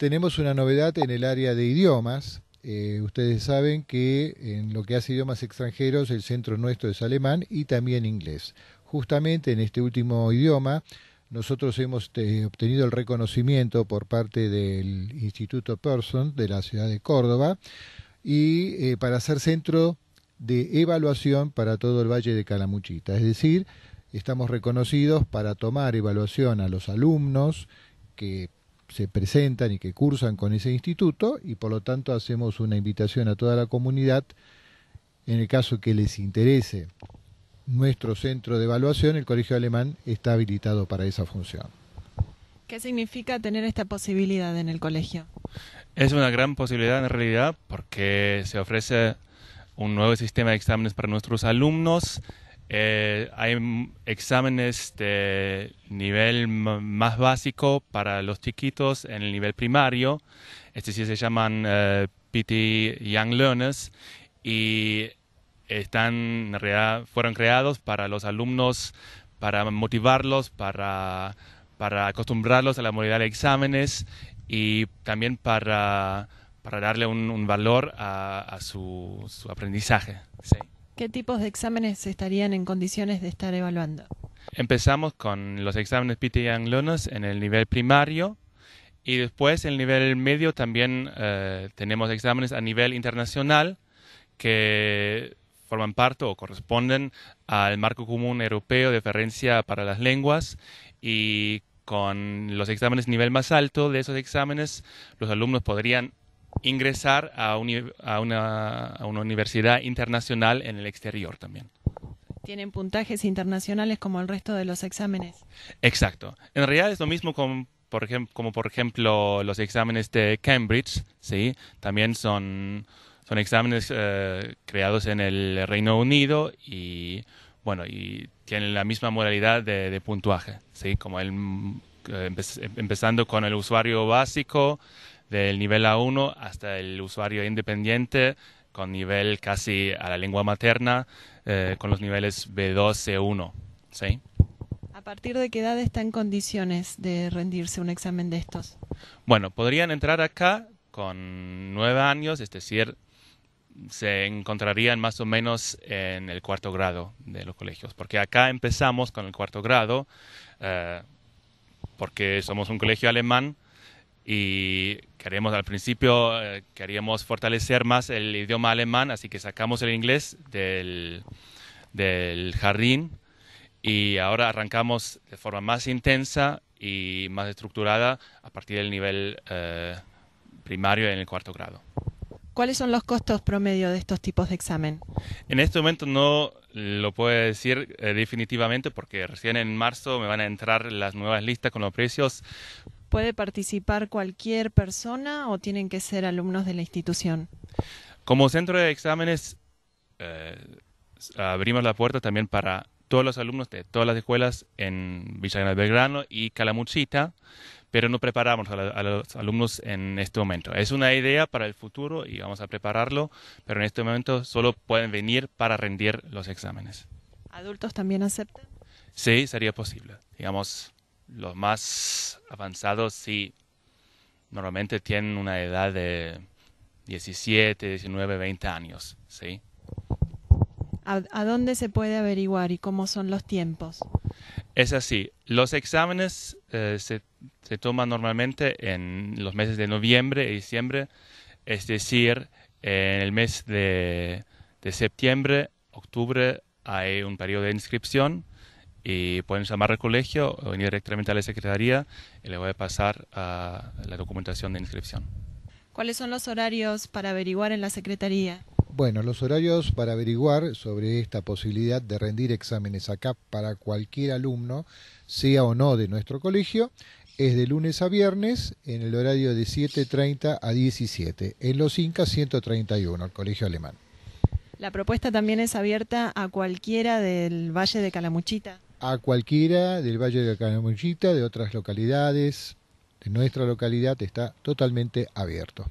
tenemos una novedad en el área de idiomas. Eh, ustedes saben que en lo que hace idiomas extranjeros, el centro nuestro es alemán y también inglés. Justamente en este último idioma, nosotros hemos eh, obtenido el reconocimiento por parte del Instituto Person de la ciudad de Córdoba y eh, para ser centro de evaluación para todo el Valle de Calamuchita. Es decir, estamos reconocidos para tomar evaluación a los alumnos que se presentan y que cursan con ese instituto y por lo tanto hacemos una invitación a toda la comunidad en el caso que les interese nuestro centro de evaluación, el Colegio Alemán está habilitado para esa función. ¿Qué significa tener esta posibilidad en el colegio? Es una gran posibilidad en realidad porque se ofrece un nuevo sistema de exámenes para nuestros alumnos eh, hay exámenes de nivel más básico para los chiquitos en el nivel primario, este sí se llaman eh, PT Young Learners y están fueron creados para los alumnos, para motivarlos, para, acostumbrarlos a la modalidad de exámenes y también para, darle un, valor a, su, su, aprendizaje. ¿sí? ¿Qué tipos de exámenes estarían en condiciones de estar evaluando? Empezamos con los exámenes PT y anglonas en el nivel primario y después en el nivel medio también eh, tenemos exámenes a nivel internacional que forman parte o corresponden al marco común europeo de referencia para las lenguas y con los exámenes nivel más alto de esos exámenes los alumnos podrían ingresar a, una, universidad internacional en el exterior también. Tienen puntajes internacionales como el resto de los exámenes. Exacto. En realidad es lo mismo como por ejemplo los exámenes de Cambridge, ¿sí? también son, son exámenes eh, creados en el Reino Unido y bueno, y tienen la misma modalidad de, de puntuaje, ¿sí? como el, eh, empezando con el usuario básico, del nivel A1 hasta el usuario independiente con nivel casi a la lengua materna, eh, con los niveles B2, C1. ¿sí? ¿A partir de qué edad está en condiciones de rendirse un examen de estos? Bueno, podrían entrar acá con nueve años, es decir, se encontrarían más o menos en el cuarto grado de los colegios, porque acá empezamos con el cuarto grado, eh, porque somos un colegio alemán, y queríamos al principio eh, queríamos fortalecer más el idioma alemán, así que sacamos el inglés del, del jardín y ahora arrancamos de forma más intensa y más estructurada a partir del nivel eh, primario en el cuarto grado. ¿Cuáles son los costos promedio de estos tipos de examen? En este momento no lo puedo decir eh, definitivamente porque recién en marzo me van a entrar las nuevas listas con los precios, ¿Puede participar cualquier persona o tienen que ser alumnos de la institución? Como centro de exámenes, eh, abrimos la puerta también para todos los alumnos de todas las escuelas en Villa Belgrano y Calamuchita, pero no preparamos a, a, los alumnos en este momento. Es una idea para el futuro y vamos a prepararlo, pero en este momento solo pueden venir para rendir los exámenes. ¿Adultos también aceptan? Sí, sería posible. Digamos, los más avanzados sí, normalmente tienen una edad de 17, 19, 20 años, ¿sí? ¿A, dónde se puede averiguar y cómo son los tiempos? Es así, los exámenes eh, se, toman normalmente en los meses de noviembre y diciembre, es decir, en el mes de, de septiembre, octubre hay un periodo de inscripción y pueden llamar al colegio o venir directamente a la secretaría y le voy a pasar a ah, la documentación de inscripción. ¿Cuáles son los horarios para averiguar en la secretaría? Bueno, los horarios para averiguar sobre esta posibilidad de rendir exámenes acá para cualquier alumno, sea o no de nuestro colegio, es de lunes a viernes en el horario de 7.30 a 17, en los Incas 131, el colegio alemán. La propuesta también es abierta a cualquiera del Valle de Calamuchita a cualquiera del Valle de Canamuchita, de otras localidades, de nuestra localidad, está totalmente abierto.